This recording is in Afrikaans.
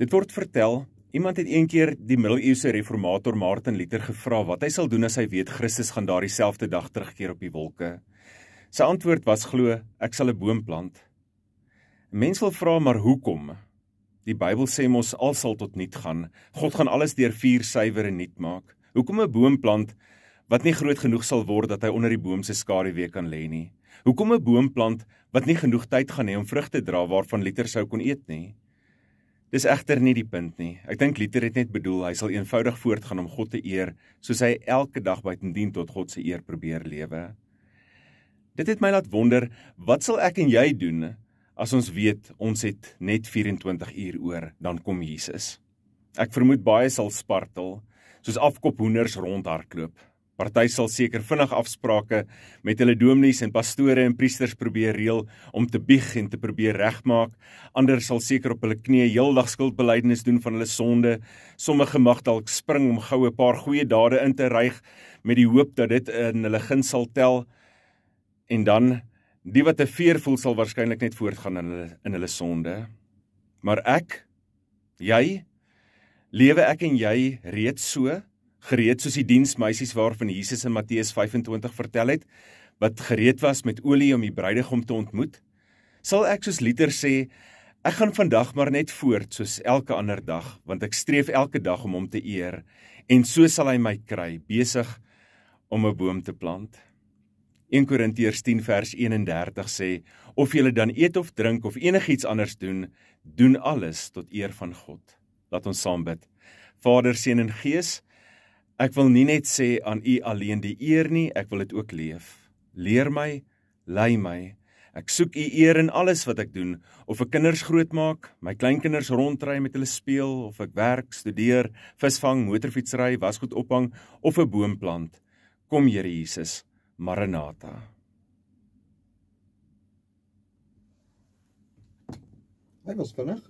Dit word vertel iemand het eendag die middeleeuse reformator Martin Luther gevra wat hy sal doen as hy weet Christus gaan daardie selfde dag terugkeer op die wolke. Sy antwoord was glo ek sal 'n boom plant. Mense wil vra maar hoekom? Die Bybel sê mos al sal tot nuut gaan. God gaan alles deur vuur suiwer en nuut maak. Hoekom 'n boom plant wat nie groot genoeg sal word dat hy onder die boom se skaduwee kan lê nie? Hoekom 'n boom plant wat nie genoeg tyd gaan hê om vrugte dra waarvan Luther sou kon eet nie? Dis egter nie die punt nie. Ek dink Luther het net bedoel hy sal eenvoudig voortgaan om God te eer soos hy elke dag buitendien tot God se eer probeer lewe. Dit het my laat wonder, wat sal ek en jy doen as ons weet ons het net 24 uur oor dan kom Jesus? Ek vermoed baie sal spartel, soos afkop hoenders rondhardloop. Party sal seker vinnig afsprake met hulle dominees en pastore en priesters probeer reël om te bieg en te probeer regmaak. Ander sal seker op hulle knieë heeldag skuldbeleidenis doen van hulle sonde. Sommige mag dalk spring om goue paar goeie dade in te ryg met die hoop dat dit in hulle guns sal tel. En dan die wat te veer voel sal waarskynlik net voortgaan in hulle in hulle sonde. Maar ek jy lewe ek en jy reeds so gereed soos die diensmeisies waarvan Jesus in Matteus 25 vertel het wat gereed was met olie om die bruidegom te ontmoet? Sal ek soos Luther sê, ek gaan vandag maar net voort soos elke ander dag, want ek streef elke dag om hom te eer en so sal hy my kry besig om 'n boom te plant. 1 Korintiërs 10 vers 31 sê of jy dan eet of drink of enigiets anders doen, doen alles tot eer van God. Laat ons saam bid. Vader, seën en gees, Ek wil nie net sê aan U alleen die eer nie, ek wil dit ook leef. Leer my, lei my. Ek soek U eer in alles wat ek doen, of ek kinders grootmaak, my kleinkinders ronddry met hulle speel, of ek werk, studeer, visvang, motorfietsry, wasgoed ophang of 'n boom plant. Kom Here Jesus, Maranatha. Hy was vinnig.